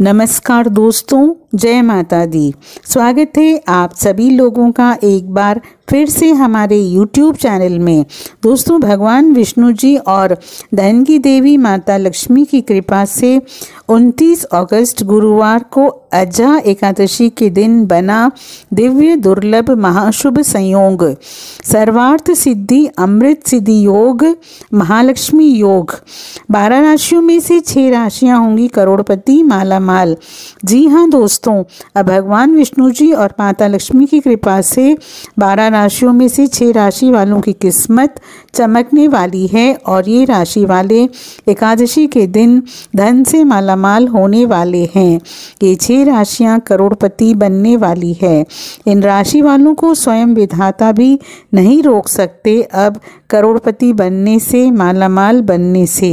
नमस्कार दोस्तों जय माता दी स्वागत है आप सभी लोगों का एक बार फिर से हमारे यूट्यूब चैनल में दोस्तों भगवान विष्णु जी और धनकी देवी माता लक्ष्मी की कृपा से 29 अगस्त गुरुवार को अजा एकादशी के दिन बना दिव्य दुर्लभ महाशुभ संयोग सर्वार्थ सिद्धि अमृत सिद्धि योग महालक्ष्मी योग बारह राशियों में से छह राशियां होंगी करोड़पति माला माल जी हाँ दोस्तों अब भगवान विष्णु जी और माता लक्ष्मी की कृपा से बारह राशियों में से छह राशि वालों की किस्मत चमकने वाली है और ये राशि वाले एकादशी के दिन धन से मालामाल होने वाले हैं ये छह राशियां करोड़पति बनने वाली है इन राशि वालों को स्वयं विधाता भी नहीं रोक सकते अब करोड़पति बनने से मालामाल बनने से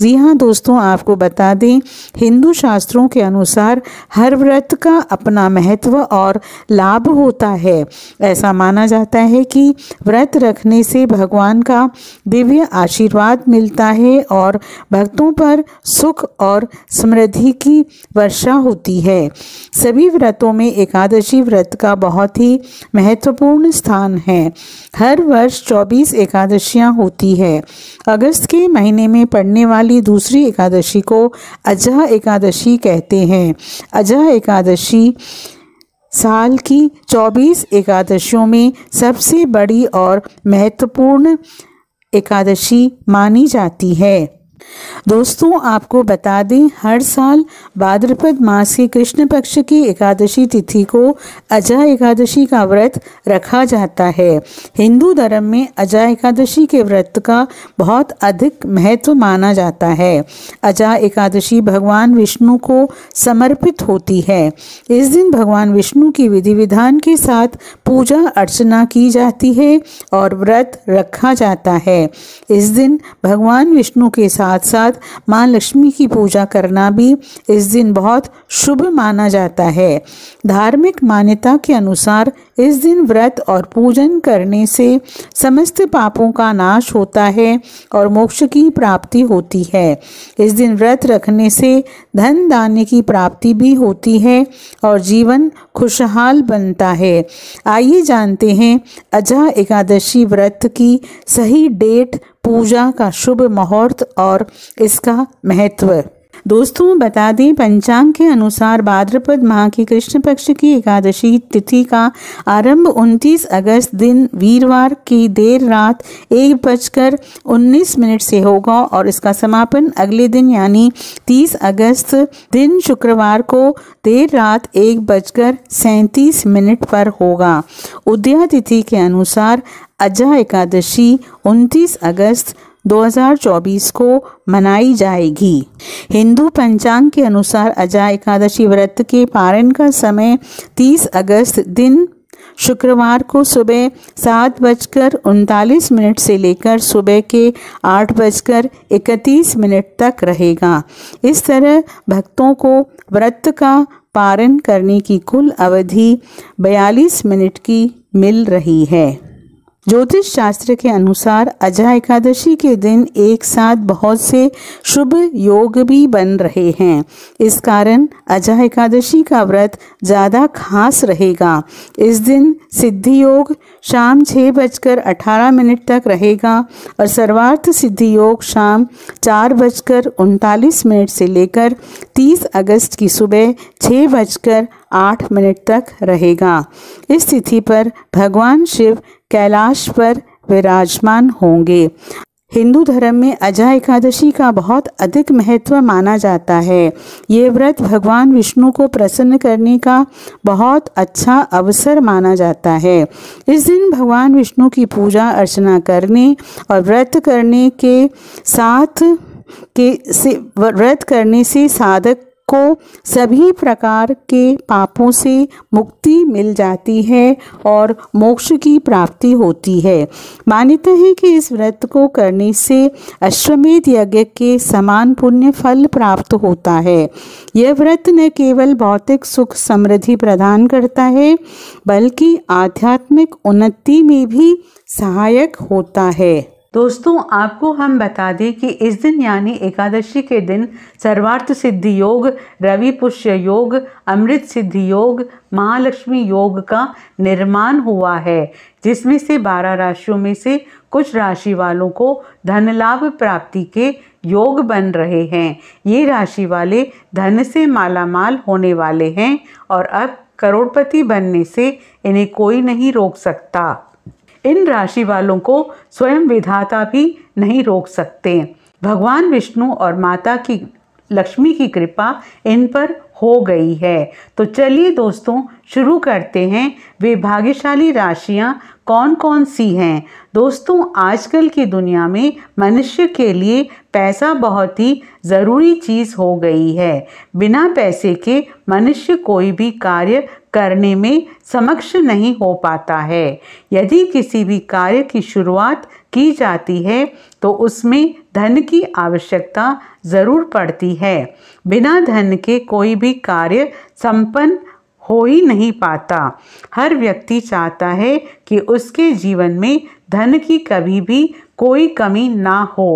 जी हाँ दोस्तों आपको बता दें हिंदू शास्त्रों के अनुसार हर व्रत का अपना महत्व और लाभ होता है ऐसा माना जाता है कि व्रत रखने से भगवान का का दिव्य आशीर्वाद मिलता है और भक्तों पर सुख और समृद्धि की वर्षा होती है सभी व्रतों में एकादशी व्रत का बहुत ही महत्वपूर्ण स्थान है हर वर्ष 24 एकादशियां होती है अगस्त के महीने में पड़ने वाली दूसरी एकादशी को अजह एकादशी कहते हैं अजह एकादशी साल की 24 एकादशियों में सबसे बड़ी और महत्वपूर्ण एकादशी मानी जाती है दोस्तों आपको बता दें हर साल भाद्रपद मास के कृष्ण पक्ष की एकादशी तिथि को अजय एकादशी का व्रत रखा जाता है हिंदू धर्म में अजय एकादशी के व्रत का बहुत अधिक महत्व माना जाता है अजय एकादशी भगवान विष्णु को समर्पित होती है इस दिन भगवान विष्णु की विधि विधान के साथ पूजा अर्चना की जाती है और व्रत रखा जाता है इस दिन भगवान विष्णु के साथ साथ साथ माँ लक्ष्मी की पूजा करना भी इस दिन बहुत शुभ माना जाता है धार्मिक मान्यता के अनुसार इस दिन व्रत और पूजन करने से समस्त पापों का नाश होता है और मोक्ष की प्राप्ति होती है इस दिन व्रत रखने से धन दान्य की प्राप्ति भी होती है और जीवन खुशहाल बनता है आइए जानते हैं अजा एकादशी व्रत की सही डेट पूजा का शुभ मुहूर्त और इसका महत्व दोस्तों बता दें पंचांग के अनुसार भाद्रपद माह की कृष्ण पक्ष की एकादशी तिथि का आरंभ 29 अगस्त दिन वीरवार की देर रात एक बजकर उन्नीस मिनट से होगा और इसका समापन अगले दिन यानी 30 अगस्त दिन शुक्रवार को देर रात एक बजकर सैंतीस मिनट पर होगा उदया तिथि के अनुसार अजा एकादशी 29 अगस्त 2024 को मनाई जाएगी हिंदू पंचांग के अनुसार अजा एकादशी व्रत के पारण का समय 30 अगस्त दिन शुक्रवार को सुबह सात बजकर उनतालीस मिनट से लेकर सुबह के आठ बजकर इकतीस मिनट तक रहेगा इस तरह भक्तों को व्रत का पारण करने की कुल अवधि बयालीस मिनट की मिल रही है ज्योतिष शास्त्र के अनुसार अजा एकादशी के दिन एक साथ बहुत से शुभ योग भी बन रहे हैं इस कारण अजा एकादशी का व्रत ज़्यादा खास रहेगा इस दिन सिद्धि योग शाम छः बजकर अठारह मिनट तक रहेगा और सर्वार्थ सिद्धि योग शाम चार बजकर उनतालीस मिनट से लेकर तीस अगस्त की सुबह छः बजकर आठ मिनट तक रहेगा इस तिथि पर भगवान शिव कैलाश पर विराजमान होंगे हिंदू धर्म में अजा एकादशी का बहुत अधिक महत्व माना जाता है ये व्रत भगवान विष्णु को प्रसन्न करने का बहुत अच्छा अवसर माना जाता है इस दिन भगवान विष्णु की पूजा अर्चना करने और व्रत करने के साथ के से व्रत करने से साधक को सभी प्रकार के पापों से मुक्ति मिल जाती है और मोक्ष की प्राप्ति होती है मान्यता है कि इस व्रत को करने से अश्वमेध यज्ञ के समान पुण्य फल प्राप्त होता है यह व्रत न केवल भौतिक सुख समृद्धि प्रदान करता है बल्कि आध्यात्मिक उन्नति में भी सहायक होता है दोस्तों आपको हम बता दें कि इस दिन यानी एकादशी के दिन सर्वार्थ सिद्धि योग रवि पुष्य योग अमृत सिद्धि योग महालक्ष्मी योग का निर्माण हुआ है जिसमें से बारह राशियों में से कुछ राशि वालों को धन लाभ प्राप्ति के योग बन रहे हैं ये राशि वाले धन से मालामाल होने वाले हैं और अब करोड़पति बनने से इन्हें कोई नहीं रोक सकता इन राशि वालों को स्वयं विधाता भी नहीं रोक सकते भगवान विष्णु और माता की लक्ष्मी की कृपा इन पर हो गई है तो चलिए दोस्तों शुरू करते हैं वे भाग्यशाली राशियाँ कौन कौन सी हैं दोस्तों आजकल की दुनिया में मनुष्य के लिए पैसा बहुत ही ज़रूरी चीज़ हो गई है बिना पैसे के मनुष्य कोई भी कार्य करने में समक्ष नहीं हो पाता है यदि किसी भी कार्य की शुरुआत की जाती है तो उसमें धन की आवश्यकता ज़रूर पड़ती है बिना धन के कोई भी कार्य संपन्न हो ही नहीं पाता हर व्यक्ति चाहता है कि उसके जीवन में धन की कभी भी कोई कमी ना हो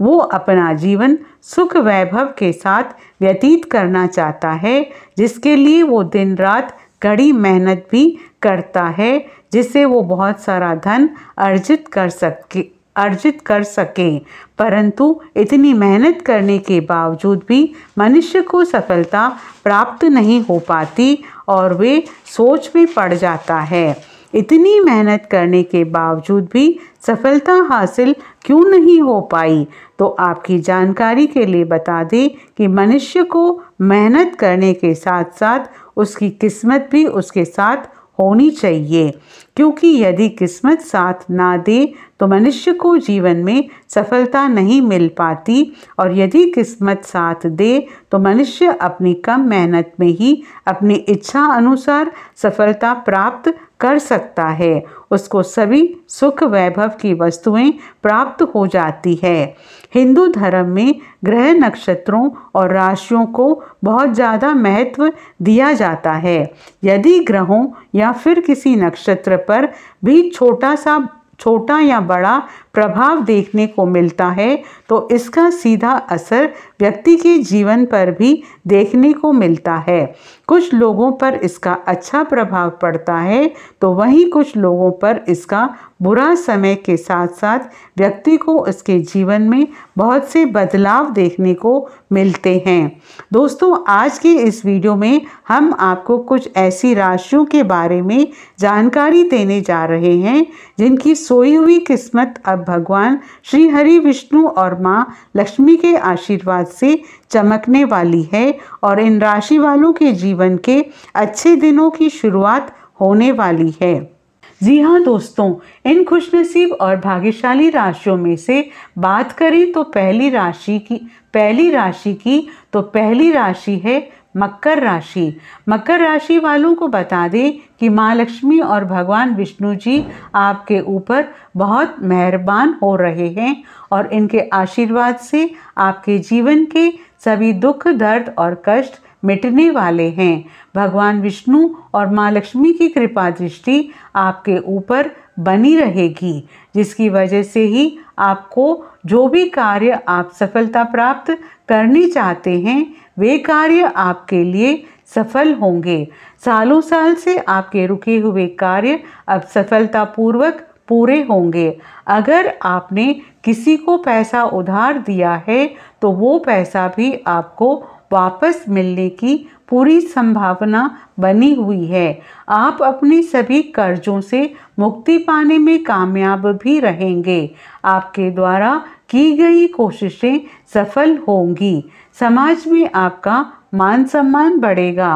वो अपना जीवन सुख वैभव के साथ व्यतीत करना चाहता है जिसके लिए वो दिन रात कड़ी मेहनत भी करता है जिससे वो बहुत सारा धन अर्जित कर सके अर्जित कर सकें परंतु इतनी मेहनत करने के बावजूद भी मनुष्य को सफलता प्राप्त नहीं हो पाती और वे सोच में पड़ जाता है इतनी मेहनत करने के बावजूद भी सफलता हासिल क्यों नहीं हो पाई तो आपकी जानकारी के लिए बता दें कि मनुष्य को मेहनत करने के साथ साथ उसकी किस्मत भी उसके साथ होनी चाहिए क्योंकि यदि किस्मत साथ ना दे तो मनुष्य को जीवन में सफलता नहीं मिल पाती और यदि किस्मत साथ दे तो मनुष्य अपनी कम मेहनत में ही अपनी इच्छा अनुसार सफलता प्राप्त कर सकता है उसको सभी सुख वैभव की वस्तुएं प्राप्त हो जाती है हिंदू धर्म में ग्रह नक्षत्रों और राशियों को बहुत ज़्यादा महत्व दिया जाता है यदि ग्रहों या फिर किसी नक्षत्र पर भी छोटा सा छोटा या बड़ा प्रभाव देखने को मिलता है तो इसका सीधा असर व्यक्ति के जीवन पर भी देखने को मिलता है कुछ लोगों पर इसका अच्छा प्रभाव पड़ता है तो वहीं कुछ लोगों पर इसका बुरा समय के साथ साथ व्यक्ति को उसके जीवन में बहुत से बदलाव देखने को मिलते हैं दोस्तों आज के इस वीडियो में हम आपको कुछ ऐसी राशियों के बारे में जानकारी देने जा रहे हैं जिनकी सोई हुई किस्मत अब भगवान श्री हरि विष्णु और माँ लक्ष्मी के आशीर्वाद से चमकने वाली है और इन राशि वालों के जीवन के अच्छे दिनों की शुरुआत होने वाली है जी हाँ दोस्तों इन खुशनसीब और भाग्यशाली राशियों में से बात करें तो पहली राशि की पहली राशि की तो पहली राशि है मकर राशि मकर राशि वालों को बता दें कि माँ लक्ष्मी और भगवान विष्णु जी आपके ऊपर बहुत मेहरबान हो रहे हैं और इनके आशीर्वाद से आपके जीवन के सभी दुख दर्द और कष्ट मिटने वाले हैं भगवान विष्णु और माँ लक्ष्मी की कृपा दृष्टि आपके ऊपर बनी रहेगी जिसकी वजह से ही आपको जो भी कार्य आप सफलता प्राप्त करनी चाहते हैं वे कार्य आपके लिए सफल होंगे सालों साल से आपके रुके हुए कार्य अब सफलतापूर्वक पूरे होंगे अगर आपने किसी को पैसा उधार दिया है तो वो पैसा भी आपको वापस मिलने की पूरी संभावना बनी हुई है आप अपने सभी कर्जों से मुक्ति पाने में कामयाब भी रहेंगे आपके द्वारा की गई कोशिशें सफल होंगी समाज में आपका मान सम्मान बढ़ेगा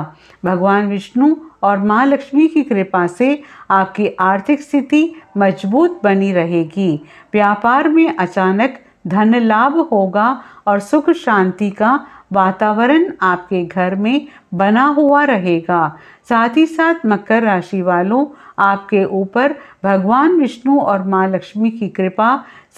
भगवान विष्णु और माँ लक्ष्मी की कृपा से आपकी आर्थिक स्थिति मजबूत बनी रहेगी व्यापार में अचानक धन लाभ होगा और सुख शांति का वातावरण आपके घर में बना हुआ रहेगा साथ ही साथ मकर राशि वालों आपके ऊपर भगवान विष्णु और माँ लक्ष्मी की कृपा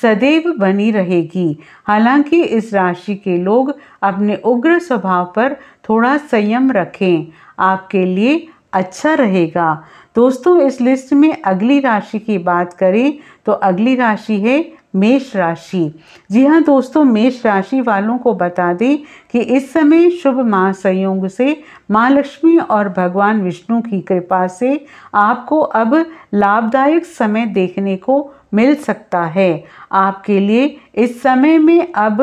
सदैव बनी रहेगी हालांकि इस राशि के लोग अपने उग्र स्वभाव पर थोड़ा संयम रखें आपके लिए अच्छा रहेगा दोस्तों इस लिस्ट में अगली राशि की बात करें तो अगली राशि है मेष राशि जी हाँ दोस्तों मेष राशि वालों को बता दें कि इस समय शुभ महासंयोग से माँ लक्ष्मी और भगवान विष्णु की कृपा से आपको अब लाभदायक समय देखने को मिल सकता है आपके लिए इस समय में अब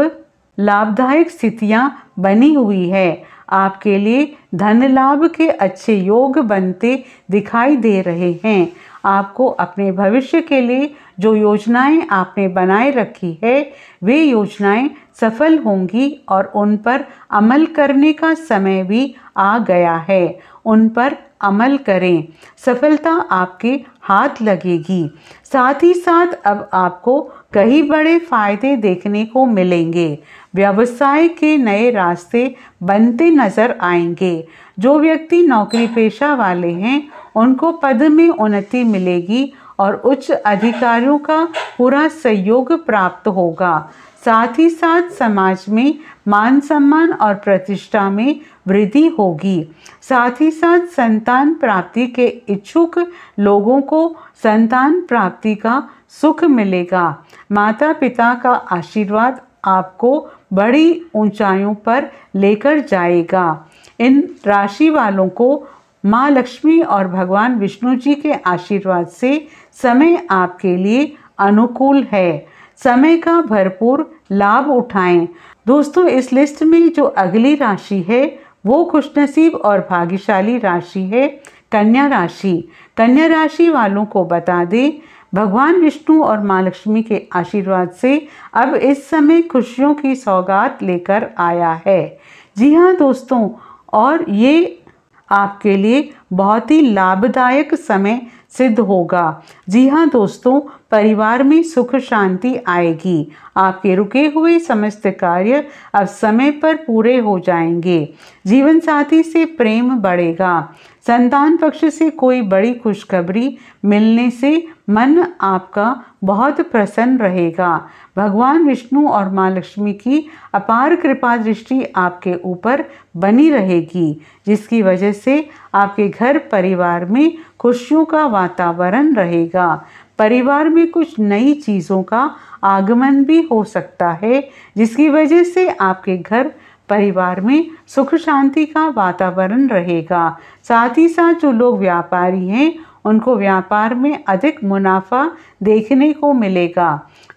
लाभदायक स्थितियाँ बनी हुई है आपके लिए धन लाभ के अच्छे योग बनते दिखाई दे रहे हैं आपको अपने भविष्य के लिए जो योजनाएं आपने बनाए रखी है वे योजनाएं सफल होंगी और उन पर अमल करने का समय भी आ गया है उन पर अमल करें सफलता आपके हाथ लगेगी साथ ही साथ अब आपको कई बड़े फायदे देखने को मिलेंगे व्यवसाय के नए रास्ते बनते नज़र आएंगे जो व्यक्ति नौकरी पेशा वाले हैं उनको पद में उन्नति मिलेगी और उच्च अधिकारियों का पूरा सहयोग प्राप्त होगा साथ ही साथ समाज में मान सम्मान और प्रतिष्ठा में वृद्धि होगी साथ ही साथ संतान प्राप्ति के इच्छुक लोगों को संतान प्राप्ति का सुख मिलेगा माता पिता का आशीर्वाद आपको बड़ी ऊंचाइयों पर लेकर जाएगा इन राशि वालों को माँ लक्ष्मी और भगवान विष्णु जी के आशीर्वाद से समय आपके लिए अनुकूल है समय का भरपूर लाभ उठाएं दोस्तों इस लिस्ट में जो अगली राशि है वो खुशनसीब और भाग्यशाली राशि है कन्या राशि कन्या राशि वालों को बता दें भगवान विष्णु और माँ लक्ष्मी के आशीर्वाद से अब इस समय खुशियों की सौगात लेकर आया है जी हाँ दोस्तों और ये आपके लिए बहुत ही लाभदायक समय सिद्ध होगा जी हाँ दोस्तों परिवार में सुख शांति आएगी आपके रुके हुए समस्त कार्य अब समय पर पूरे हो जाएंगे जीवन साथी से प्रेम बढ़ेगा संतान पक्ष से कोई बड़ी खुशखबरी मिलने से मन आपका बहुत प्रसन्न रहेगा भगवान विष्णु और माँ लक्ष्मी की अपार कृपा दृष्टि आपके ऊपर बनी रहेगी जिसकी वजह से आपके घर परिवार में खुशियों का वातावरण रहेगा परिवार में कुछ नई चीज़ों का आगमन भी हो सकता है जिसकी वजह से आपके घर परिवार में सुख शांति का वातावरण रहेगा साथ ही साथ जो लोग व्यापारी हैं उनको व्यापार में अधिक मुनाफा देखने को मिलेगा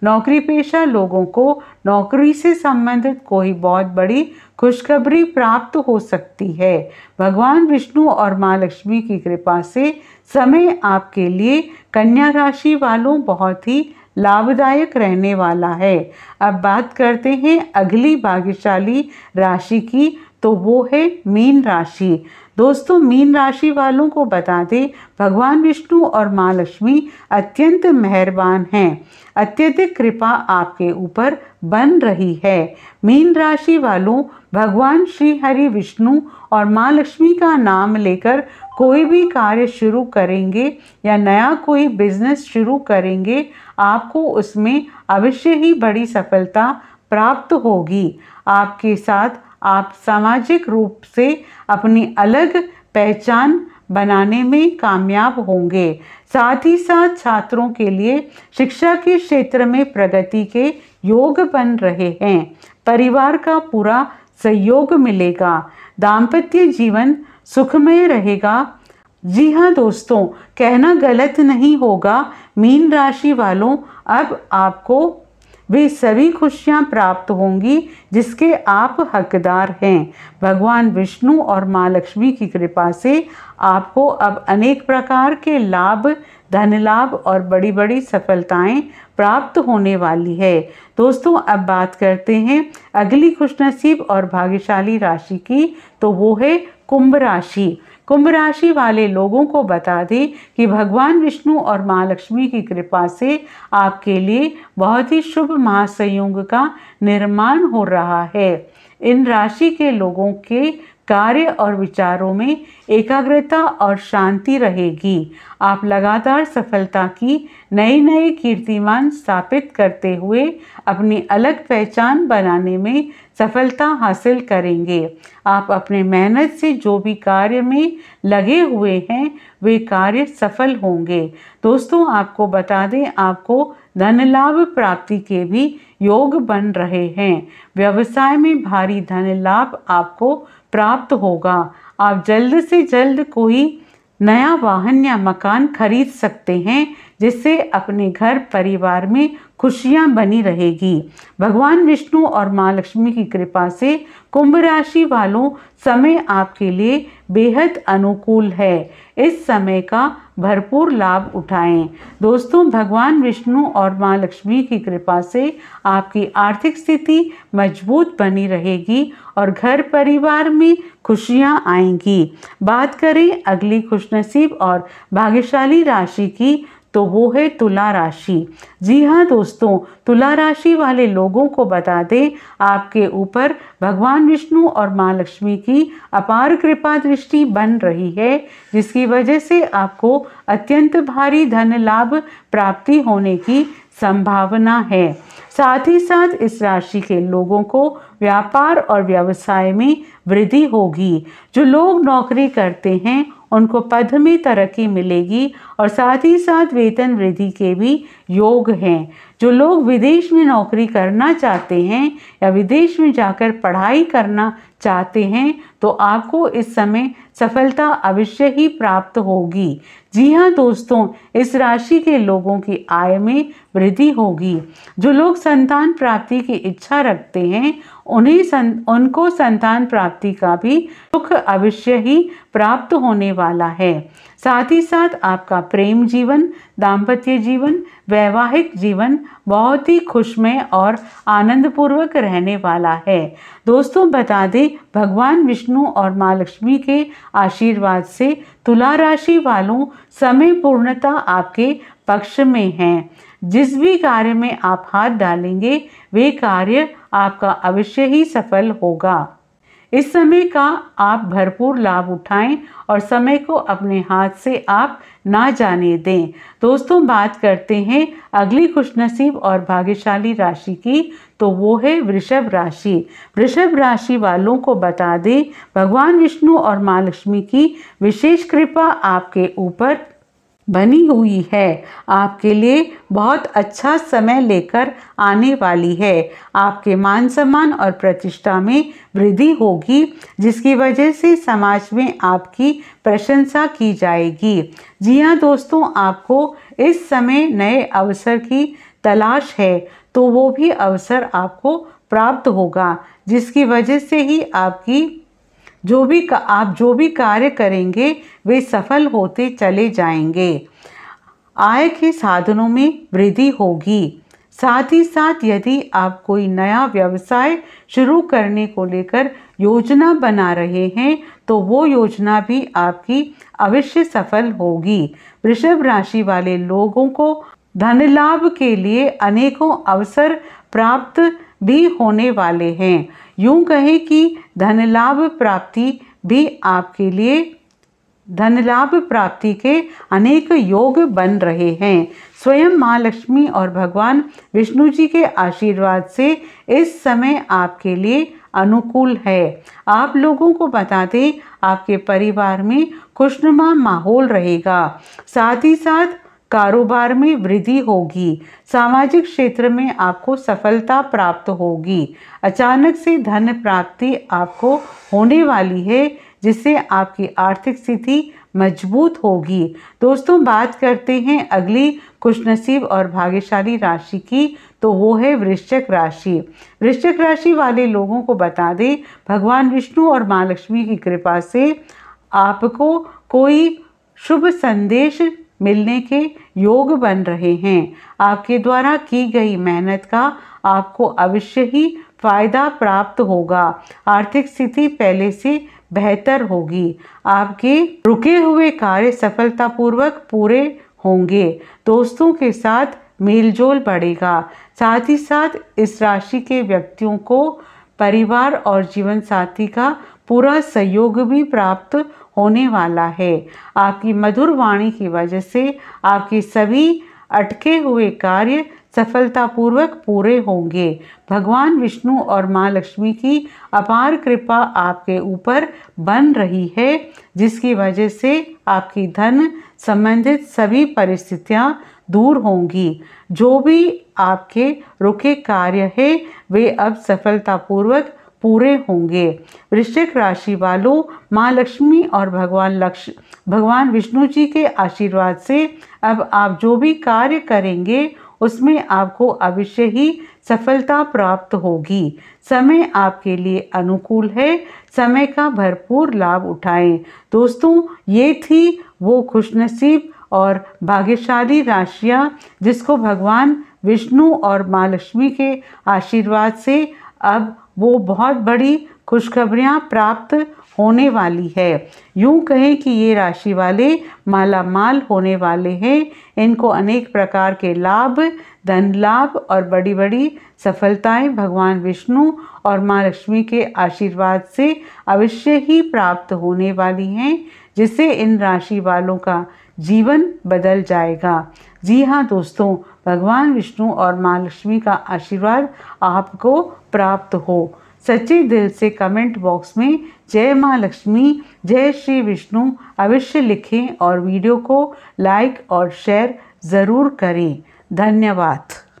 नौकरी पेशा लोगों को नौकरी से संबंधित कोई बहुत बड़ी खुशखबरी प्राप्त हो सकती है भगवान विष्णु और माँ लक्ष्मी की कृपा से समय आपके लिए कन्या राशि वालों बहुत ही लाभदायक रहने वाला है अब बात करते हैं अगली भाग्यशाली राशि की तो वो है मीन राशि दोस्तों मीन राशि वालों को बता दें भगवान विष्णु और माँ लक्ष्मी अत्यंत मेहरबान हैं अत्यधिक कृपा आपके ऊपर बन रही है मीन राशि वालों भगवान श्री हरि विष्णु और माँ लक्ष्मी का नाम लेकर कोई भी कार्य शुरू करेंगे या नया कोई बिजनेस शुरू करेंगे आपको उसमें अवश्य ही बड़ी सफलता प्राप्त होगी आपके साथ आप सामाजिक रूप से अपनी अलग पहचान बनाने में कामयाब होंगे साथ ही साथ छात्रों के लिए शिक्षा के क्षेत्र में प्रगति के योग बन रहे हैं परिवार का पूरा सहयोग मिलेगा दाम्पत्य जीवन सुखमय रहेगा जी हाँ दोस्तों कहना गलत नहीं होगा मीन राशि वालों अब आपको वे सभी खुशियाँ प्राप्त होंगी जिसके आप हकदार हैं भगवान विष्णु और माँ लक्ष्मी की कृपा से आपको अब अनेक प्रकार के लाभ धन लाभ और बड़ी बड़ी सफलताएं प्राप्त होने वाली है दोस्तों अब बात करते हैं अगली खुशनसीब और भाग्यशाली राशि की तो वो है कुंभ राशि कुंभ राशि वाले लोगों को बता दें कि भगवान विष्णु और माँ लक्ष्मी की कृपा से आपके लिए बहुत ही शुभ महासंयोग का निर्माण हो रहा है इन राशि के लोगों के कार्य और विचारों में एकाग्रता और शांति रहेगी आप लगातार सफलता की नई नई कीर्तिमान स्थापित करते हुए अपनी अलग पहचान बनाने में सफलता हासिल करेंगे आप अपने मेहनत से जो भी कार्य में लगे हुए हैं वे कार्य सफल होंगे दोस्तों आपको बता दें आपको धन लाभ प्राप्ति के भी योग बन रहे हैं व्यवसाय में भारी धन लाभ आपको प्राप्त होगा आप जल्द से जल्द कोई नया वाहन या मकान खरीद सकते हैं जिससे अपने घर परिवार में खुशियां बनी रहेगी भगवान विष्णु और माँ लक्ष्मी की कृपा से कुंभ राशि वालों समय आपके लिए बेहद अनुकूल है इस समय का भरपूर लाभ उठाएं दोस्तों भगवान विष्णु और माँ लक्ष्मी की कृपा से आपकी आर्थिक स्थिति मजबूत बनी रहेगी और घर परिवार में खुशियाँ आएंगी बात करें अगली खुशनसीब और भाग्यशाली राशि की तो वो है तुला राशि जी हाँ दोस्तों तुला राशि वाले लोगों को बता दें आपके ऊपर भगवान विष्णु और माँ लक्ष्मी की अपार कृपा दृष्टि बन रही है जिसकी वजह से आपको अत्यंत भारी धन लाभ प्राप्ति होने की संभावना है साथ ही साथ इस राशि के लोगों को व्यापार और व्यवसाय में वृद्धि होगी जो लोग नौकरी करते हैं उनको पद में तरक्की मिलेगी और साथ ही साथ वेतन वृद्धि के भी योग हैं जो लोग विदेश में नौकरी करना चाहते हैं या विदेश में जाकर पढ़ाई करना चाहते हैं तो आपको इस समय सफलता अवश्य ही प्राप्त होगी जी हाँ दोस्तों इस राशि के लोगों की आय में वृद्धि होगी जो लोग संतान प्राप्ति की इच्छा रखते हैं उन्हें सं उनको संतान प्राप्ति का भी सुख अवश्य ही प्राप्त होने वाला है साथ ही साथ आपका प्रेम जीवन दाम्पत्य जीवन वैवाहिक जीवन बहुत ही खुशमय और आनंदपूर्वक रहने वाला है दोस्तों बता दें भगवान विष्णु और माँ लक्ष्मी के आशीर्वाद से तुला राशि वालों समय पूर्णता आपके पक्ष में है जिस भी कार्य में आप हाथ डालेंगे वे कार्य आपका अवश्य ही सफल होगा इस समय का आप भरपूर लाभ उठाएं और समय को अपने हाथ से आप ना जाने दें दोस्तों बात करते हैं अगली खुशनसीब और भाग्यशाली राशि की तो वो है वृषभ राशि वृषभ राशि वालों को बता दें भगवान विष्णु और माँ लक्ष्मी की विशेष कृपा आपके ऊपर बनी हुई है आपके लिए बहुत अच्छा समय लेकर आने वाली है आपके मान सम्मान और प्रतिष्ठा में वृद्धि होगी जिसकी वजह से समाज में आपकी प्रशंसा की जाएगी जी हाँ दोस्तों आपको इस समय नए अवसर की तलाश है तो वो भी अवसर आपको प्राप्त होगा जिसकी वजह से ही आपकी जो भी आप जो भी कार्य करेंगे वे सफल होते चले जाएंगे आय के साधनों में वृद्धि होगी साथ ही साथ यदि आप कोई नया व्यवसाय शुरू करने को लेकर योजना बना रहे हैं तो वो योजना भी आपकी अवश्य सफल होगी वृषभ राशि वाले लोगों को धन लाभ के लिए अनेकों अवसर प्राप्त भी होने वाले हैं यूं कहें कि धन लाभ प्राप्ति भी आपके लिए धन लाभ प्राप्ति के अनेक योग बन रहे हैं स्वयं माँ लक्ष्मी और भगवान विष्णु जी के आशीर्वाद से इस समय आपके लिए अनुकूल है आप लोगों को बता दें आपके परिवार में खुशनुमा माहौल रहेगा साथ ही साथ कारोबार में वृद्धि होगी सामाजिक क्षेत्र में आपको सफलता प्राप्त होगी अचानक से धन प्राप्ति आपको होने वाली है जिससे आपकी आर्थिक स्थिति मजबूत होगी दोस्तों बात करते हैं अगली खुशनसीब और भाग्यशाली राशि की तो वो है वृश्चिक राशि वृश्चिक राशि वाले लोगों को बता दें भगवान विष्णु और माँ लक्ष्मी की कृपा से आपको कोई शुभ संदेश मिलने के योग बन रहे हैं आपके द्वारा की गई मेहनत का आपको अवश्य ही फ़ायदा प्राप्त होगा आर्थिक स्थिति पहले से बेहतर होगी आपके रुके हुए कार्य सफलतापूर्वक पूरे होंगे दोस्तों के साथ मेलजोल बढ़ेगा साथ ही साथ इस राशि के व्यक्तियों को परिवार और जीवन साथी का पूरा सहयोग भी प्राप्त होने वाला है आपकी मधुर वाणी की वजह से आपकी सभी अटके हुए कार्य सफलतापूर्वक पूरे होंगे भगवान विष्णु और माँ लक्ष्मी की अपार कृपा आपके ऊपर बन रही है जिसकी वजह से आपकी धन संबंधित सभी परिस्थितियाँ दूर होंगी जो भी आपके रुके कार्य है वे अब सफलतापूर्वक पूरे होंगे वृश्चिक राशि वालों माँ लक्ष्मी और भगवान लक्ष भगवान विष्णु जी के आशीर्वाद से अब आप जो भी कार्य करेंगे उसमें आपको अवश्य ही सफलता प्राप्त होगी समय आपके लिए अनुकूल है समय का भरपूर लाभ उठाएं दोस्तों ये थी वो खुशनसीब और भाग्यशाली राशियाँ जिसको भगवान विष्णु और माँ लक्ष्मी के आशीर्वाद से अब वो बहुत बड़ी खुशखबरियाँ प्राप्त होने वाली है यूं कहें कि ये राशि वाले माला माल होने वाले हैं इनको अनेक प्रकार के लाभ धन लाभ और बड़ी बड़ी सफलताएं भगवान विष्णु और माँ लक्ष्मी के आशीर्वाद से अवश्य ही प्राप्त होने वाली हैं जिससे इन राशि वालों का जीवन बदल जाएगा जी हाँ दोस्तों भगवान विष्णु और माँ लक्ष्मी का आशीर्वाद आपको प्राप्त हो सच्चे दिल से कमेंट बॉक्स में जय माँ लक्ष्मी जय श्री विष्णु अवश्य लिखें और वीडियो को लाइक और शेयर ज़रूर करें धन्यवाद